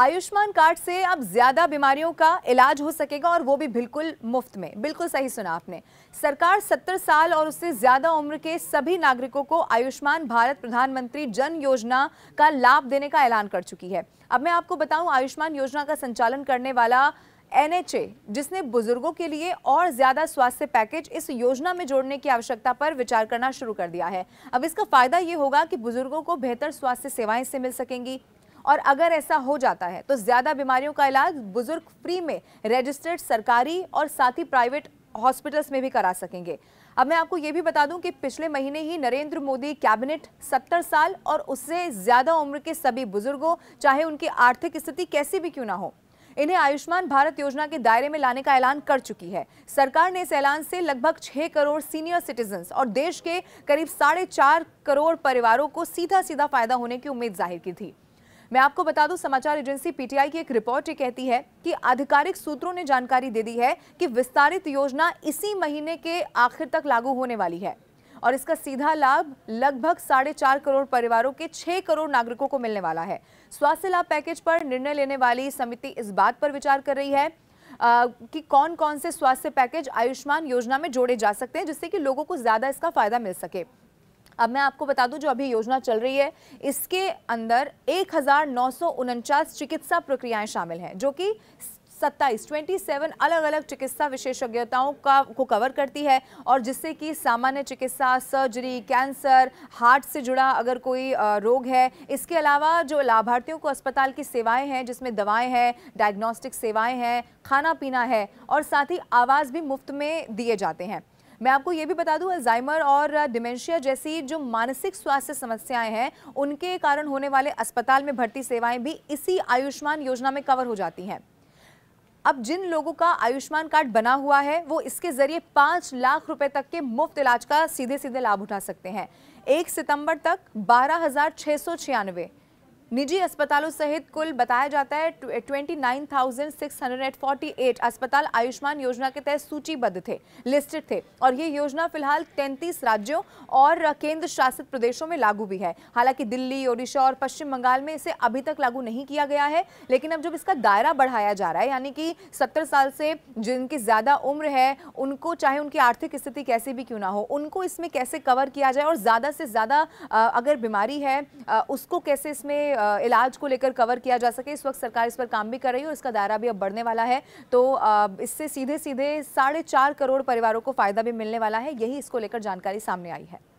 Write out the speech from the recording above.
Ayushman card से अब ज़्यादा बीमारियों का इलाज हो सकेगा और वो भी बिल्कुल मुफ्त में बिल्कुल सही सुना आपने सरकार 70 साल और उससे ज़्यादा उम्र के सभी नागरिकों को आयुष्मान भारत प्रधानमंत्री जन योजना का लाभ देने का ऐलान कर चुकी है अब मैं आपको बताऊं आयुष्मान योजना का संचालन करने वाला एनएचए जिसने बुजुर्गों के लिए और ज्यादा स्वास्थ्य पैकेज इस योजना में जोड़ने की आवश्यकता पर विचार करना शुरू कर दिया है अब इसका फायदा ये होगा कि बुजुर्गों को बेहतर स्वास्थ्य सेवाएं से मिल सकेंगी और अगर ऐसा हो जाता है तो ज़्यादा बीमारियों का इलाज बुजुर्ग फ्री में रजिस्टर्ड सरकारी और साथ ही प्राइवेट हॉस्पिटल्स में भी करा सकेंगे अब मैं आपको ये भी बता दूं कि पिछले महीने ही नरेंद्र मोदी कैबिनेट 70 साल और उससे ज़्यादा उम्र के सभी बुजुर्गों चाहे उनकी आर्थिक स्थिति कैसी भी क्यों ना हो इन्हें आयुष्मान भारत योजना के दायरे में लाने का ऐलान कर चुकी है सरकार ने इस ऐलान से लगभग छह करोड़ सीनियर सिटीजन और देश के करीब साढ़े चार करोड़ परिवारों को सीधा सीधा फायदा होने की उम्मीद जाहिर की थी मैं आपको बता दूं समाचार एजेंसी पीटीआई की एक रिपोर्ट ये कहती है कि आधिकारिक सूत्रों ने जानकारी दे दी है कि विस्तारित योजना इसी महीने के आखिर तक लागू होने वाली है और इसका सीधा लाभ लगभग साढ़े चार करोड़ परिवारों के छह करोड़ नागरिकों को मिलने वाला है स्वास्थ्य लाभ पैकेज पर निर्णय लेने वाली समिति इस बात पर विचार कर रही है आ, कि कौन कौन से स्वास्थ्य पैकेज आयुष्मान योजना में जोड़े जा सकते हैं जिससे कि लोगों को ज़्यादा इसका फायदा मिल सके अब मैं आपको बता दूं जो अभी योजना चल रही है इसके अंदर एक चिकित्सा प्रक्रियाएं शामिल हैं जो कि सत्ताईस ट्वेंटी सेवन अलग अलग चिकित्सा विशेषज्ञताओं का को कवर करती है और जिससे कि सामान्य चिकित्सा सर्जरी कैंसर हार्ट से जुड़ा अगर कोई रोग है इसके अलावा जो लाभार्थियों को अस्पताल की सेवाएं हैं जिसमें दवाएं हैं डायग्नोस्टिक सेवाएं हैं खाना पीना है और साथ ही आवाज़ भी मुफ्त में दिए जाते हैं मैं आपको ये भी बता दूं अल्जाइमर और डिमेंशिया जैसी जो मानसिक स्वास्थ्य समस्याएं हैं उनके कारण होने वाले अस्पताल में भर्ती सेवाएं भी इसी आयुष्मान योजना में कवर हो जाती हैं अब जिन लोगों का आयुष्मान कार्ड बना हुआ है वो इसके जरिए पाँच लाख रुपए तक के मुफ्त इलाज का सीधे सीधे लाभ उठा सकते हैं एक सितंबर तक बारह हजार सौ छियानवे निजी अस्पतालों सहित कुल बताया जाता है 29,648 अस्पताल आयुष्मान योजना के तहत सूचीबद्ध थे लिस्टेड थे और ये योजना फिलहाल तैंतीस राज्यों और केंद्र शासित प्रदेशों में लागू भी है हालांकि दिल्ली ओडिशा और पश्चिम बंगाल में इसे अभी तक लागू नहीं किया गया है लेकिन अब जब इसका दायरा बढ़ाया जा रहा है यानी कि सत्तर साल से जिनकी ज़्यादा उम्र है उनको चाहे उनकी आर्थिक स्थिति कैसी भी क्यों ना हो उनको इसमें कैसे कवर किया जाए और ज़्यादा से ज़्यादा अगर बीमारी है उसको कैसे इसमें इलाज को लेकर कवर किया जा सके इस वक्त सरकार इस पर काम भी कर रही है और इसका दायरा भी अब बढ़ने वाला है तो इससे सीधे सीधे साढ़े चार करोड़ परिवारों को फ़ायदा भी मिलने वाला है यही इसको लेकर जानकारी सामने आई है